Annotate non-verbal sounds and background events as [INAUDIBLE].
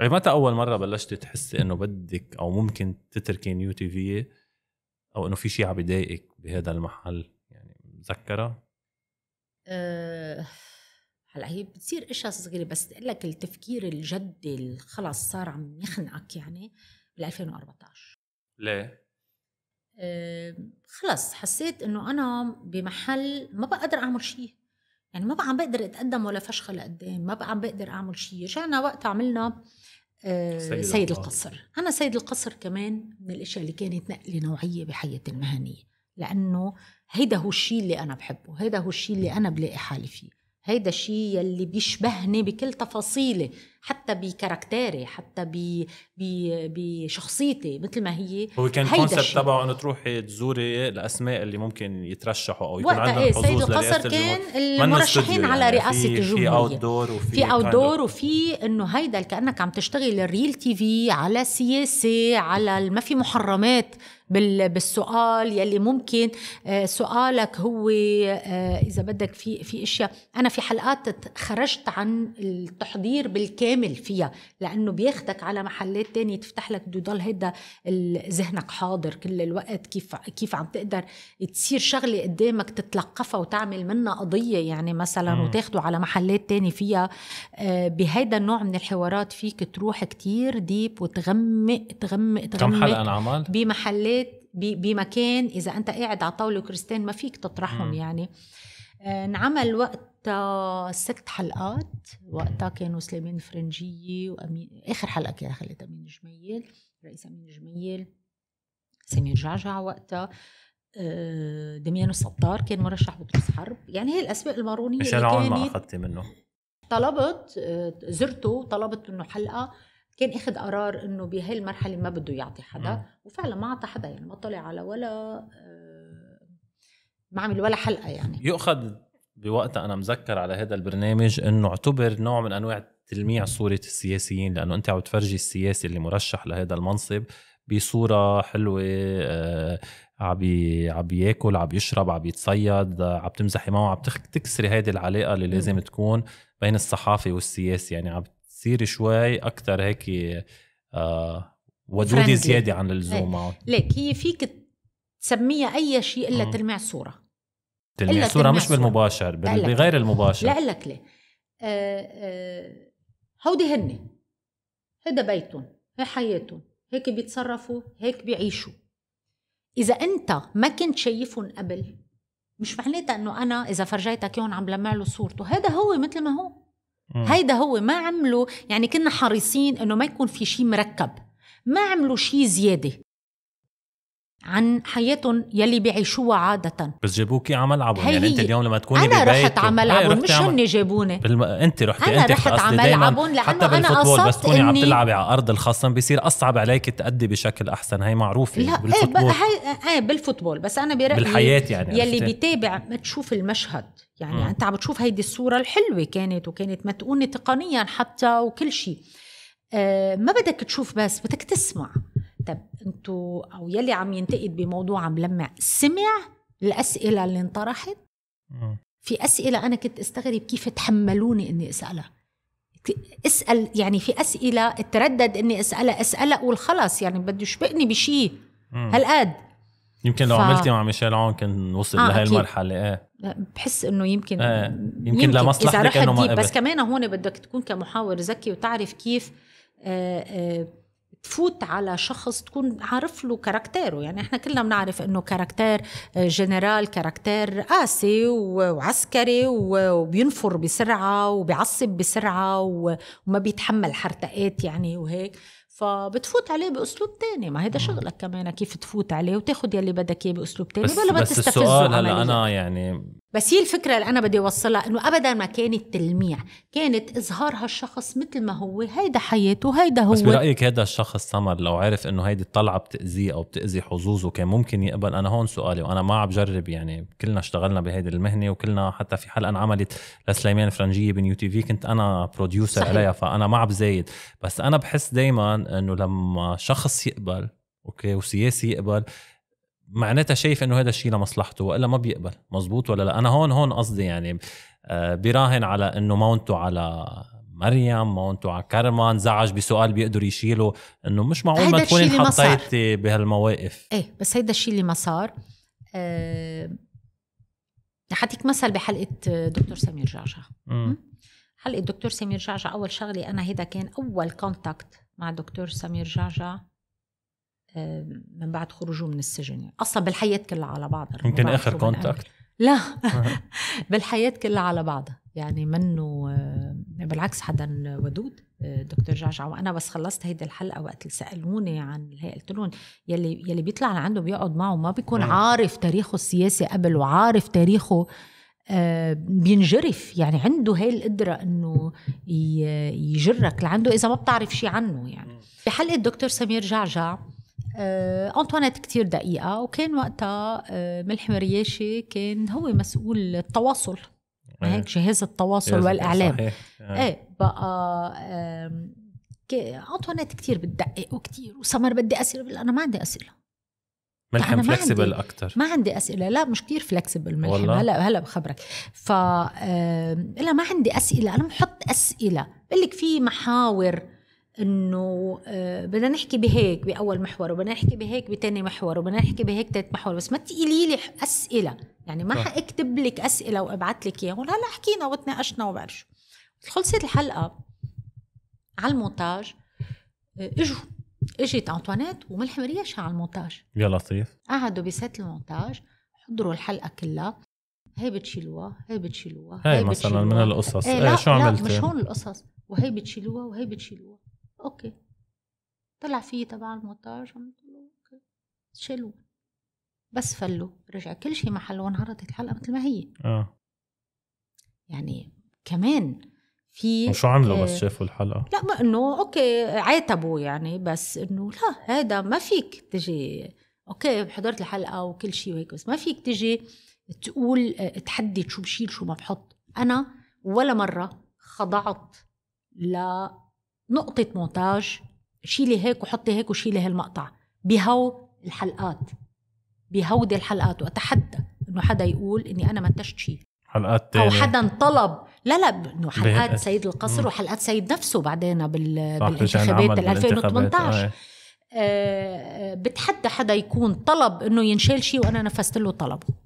اي متى اول مره بلشتي تحسي انه بدك او ممكن تتركي نيو تي في او انه في شيء عم بضايقك بهذا المحل يعني مذكره؟ أه هلا هي بتصير اشياء صغيره بس لك التفكير الجدي اللي خلص صار عم يخنقك يعني بال 2014 ليه؟ أه خلص حسيت انه انا بمحل ما بقدر اعمل شيء يعني ما بقى عم بقدر اتقدم ولا فشخه لقدام ما بقى عم بقدر اعمل شيء رجعنا وقت عملنا آه، سيد, سيد القصر انا سيد القصر كمان من الاشياء اللي كانت نقله نوعيه بحياتي المهنيه لانه هيدا هو الشيء اللي انا بحبه هيدا هو الشيء اللي انا بلاقي حالي فيه هيدا الشيء يلي بيشبهني بكل تفاصيله حتى بكاركتيري حتى ب بشخصيتي مثل ما هي هو كان الكونسيبت تبعه انه تروحي تزوري الاسماء اللي ممكن يترشحوا او يكون عندهم ايه سيد القصر كان المرشحين على يعني رئاسه الجمهوريه في اوت دور وفي في اوت دور وفي انه هيدا كانك عم تشتغل الريل تي في على سياسه على ما في محرمات بالسؤال يلي ممكن آه، سؤالك هو آه، اذا بدك في في اشياء انا في حلقات خرجت عن التحضير بالكامل كامل فيها لانه بياخدك على محلات تانية تفتح لك بده يضل هيدا ذهنك حاضر كل الوقت كيف كيف عم تقدر تصير شغله قدامك تتلقفها وتعمل منها قضيه يعني مثلا وتاخده على محلات تانية فيها آه، بهيدا النوع من الحوارات فيك تروح كتير ديب وتغمق تغمق تغمق كم حلقه انعمل؟ بمحلات بمكان اذا انت قاعد على طاوله كريستين ما فيك تطرحهم مم. يعني آه، انعمل وقتها آه، ست حلقات وقتها كانوا سليمان فرنجية وأمين آخر حلقة كان خليت أمين جميل رئيس أمين جميل سمير جعجع وقتها آه، دميانو الستار كان مرشح بطرس حرب يعني هي الاسماء المارونيه مشان هون ما اخذتي منه طلبت زرته طلبت منه حلقه كان اخذ قرار انه بهالمرحله ما بده يعطي حدا وفعلا ما اعطى حدا يعني ما طلع على ولا ما عمل ولا حلقه يعني يؤخذ بوقتها انا مذكر على هذا البرنامج انه اعتبر نوع من انواع تلميع صوره السياسيين لانه انت عم تفرجي السياسي اللي مرشح لهذا المنصب بصوره حلوه آه، عم عم ياكل عم يشرب عم يتصيد عم تمزحي معه عم تكسري هذه العلاقه اللي لازم تكون بين الصحافي والسياسي يعني عم تصيري شوي اكثر هيك آه، ودودي زياده عن اللزوم إيه. معه ليك هي فيك تسميها اي شيء الا تلميع صوره تلميع صوره مش بالمباشر بغير المباشر لا لك ليه آه آه هودي هن هذا بيتهم هي حياتهم هيك بيتصرفوا هيك بيعيشوا اذا انت ما كنت شايفهم قبل مش معناتها انه انا اذا فرجيتك اياهم عم لمع له صورته هذا هو مثل ما هو هيدا هو ما عملوا يعني كنا حريصين انه ما يكون في شيء مركب ما عملوا شيء زياده عن حياتهم يلي بيعيشوها عادة بس جابوكي على ملعبهم يعني انت اليوم لما تكوني انا رحت على ملعبهم مش هن جابوني بالم... انت رحتي انا انت رحت على ملعبهم لانه حتى بالفوتبول بس تكوني إني... عم تلعبي على ارض الخصم بيصير اصعب عليك تأدي بشكل احسن هي معروفه لا إيه، بالفوتبول ايه, هي... ايه بالفوتبول بس انا برايي بالحياه يعني يلي بيتابع ما تشوف المشهد يعني م. انت عم بتشوف هيدي الصوره الحلوه كانت وكانت متقونه تقنيا حتى وكل شيء آه ما بدك تشوف بس بدك تسمع طب انتوا او يلي عم ينتقد بموضوع عم لمع سمع الاسئله اللي انطرحت في اسئله انا كنت استغرب كيف تحملوني اني اسالها اسال يعني في اسئله اتردد اني اسالها اسالها خلص يعني بده يشبقني بشيء هالقد يمكن لو ف... عملتي مع ميشيل عون كان وصل آه لهي المرحله ايه بحس انه يمكن آه. يمكن, يمكن لمصلحتك انه ما بس كمان هون بدك تكون كمحاور ذكي وتعرف كيف آه آه تفوت على شخص تكون عارف له كاركتيره يعني احنا كلنا بنعرف انه كاركتير آه، جنرال كاركتير قاسي وعسكري وبينفر بسرعة وبيعصب بسرعة وما بيتحمل حرتقات يعني وهيك فبتفوت عليه باسلوب تاني ما هيدا شغلك كمان كيف تفوت عليه وتاخذ يلي بدك اياه باسلوب تاني بس, بلا ما بس السؤال هلا انا يعني بس هي الفكرة اللي أنا بدي أوصلها إنه أبدا ما كانت تلميع كانت إظهار هالشخص مثل ما هو هيدا حياته هيدا هو بس برأيك هيدا الشخص سمر لو عرف إنه هيدي الطلعة بتأذيه أو بتأذي حظوظه كان ممكن يقبل أنا هون سؤالي وأنا ما عم بجرب يعني كلنا اشتغلنا بهيدي المهنة وكلنا حتى في حلقة انعملت لسليمان فرنجية بنيو تي في كنت أنا بروديوسر عليها فأنا ما عم بزايد بس أنا بحس دايما إنه لما شخص يقبل اوكي وسياسي يقبل معناتها شايف انه هذا الشيء لمصلحته والا ما بيقبل مزبوط ولا لا انا هون هون قصدي يعني آه، براهن على انه ماونته على مريم ماونته على كارما انزعج بسؤال بيقدر يشيله انه مش معقول ما تكوني انحطيتي بهالمواقف ايه بس هيدا الشيء اللي ما صار أه حديك مثل بحلقه آه، دكتور سمير جعجع حلقه دكتور سمير جعجع اول شغله انا هيدا كان اول كونتاكت مع دكتور سمير جعجع آه، من بعد خروجه من السجن يعني اصلا بالحياه كلها على بعضها يمكن اخر كونتاكت لا [LAUGHS] بالحياه كلها على بعضها يعني منه آه، بالعكس حدا ودود آه، دكتور جعجع وانا بس خلصت هيدي الحلقه وقت اللي سالوني عن هي قلت لهم يلي يلي بيطلع لعنده بيقعد معه ما بيكون نعم. عارف تاريخه السياسي قبل وعارف تاريخه بينجرف يعني عنده هاي القدرة انه يجرك لعنده اذا ما بتعرف شيء عنه يعني بحلقة دكتور سمير جعجع آه، أنطوانيت كتير دقيقة وكان وقتها آه، ملحم رياشي كان هو مسؤول التواصل إيه. هيك جهاز التواصل جهاز والإعلام صحيح. آه. ايه بقى أنطوانيت كتير بتدقق وكتير وسمر بدي أسئلة بقول أنا ما عندي أسئلة ملحم فلكسبل اكثر ما عندي اسئله لا مش كثير فلكسبل ملحم والله. هلا هلا بخبرك ف لا ما عندي اسئله انا بحط اسئله بقول لك في محاور انه آه، بدنا نحكي بهيك باول محور وبدنا نحكي بهيك بتاني محور وبدنا نحكي بهيك تالت محور بس ما تقولي لي اسئله يعني ما حاكتب لك اسئله وابعث لك اياهم هلا حكينا وتناقشنا وبعرف شو خلصت الحلقه على المونتاج آه، اجوا اجت انطوانيت وملحم رياشة على المونتاج يا لطيف قعدوا بست المونتاج حضروا الحلقه كلها هي بتشيلوها هي بتشيلوها هي, هي مثلا من القصص ايه, إيه، لا, ايه شو عملتي؟ مش هون القصص وهي بتشيلوها وهي بتشيلوها اوكي طلع فيه تبع المطار اوكي شلو بس فلو رجع كل شيء محله وانهارت الحلقه مثل ما هي اه يعني كمان في وشو عملوا آه بس شافوا الحلقه؟ لا ما انه اوكي عاتبوا يعني بس انه لا هذا ما فيك تجي اوكي حضرت الحلقه وكل شيء وهيك بس ما فيك تجي تقول آه، تحدد شو بشيل شو ما بحط انا ولا مره خضعت ل نقطة مونتاج شيلي هيك وحطي هيك وشيلي هالمقطع بهو الحلقات بهودي الحلقات وأتحدى إنه حدا يقول إني أنا منتجت شيء حلقات تانية. أو حدا طلب لا لا إنه حلقات بيه. سيد القصر م. وحلقات سيد نفسه بعدين بال... بالانتخابات 2018 يعني آه،, آه. أه بتحدى حدا يكون طلب انه ينشال شيء وانا نفذت له طلبه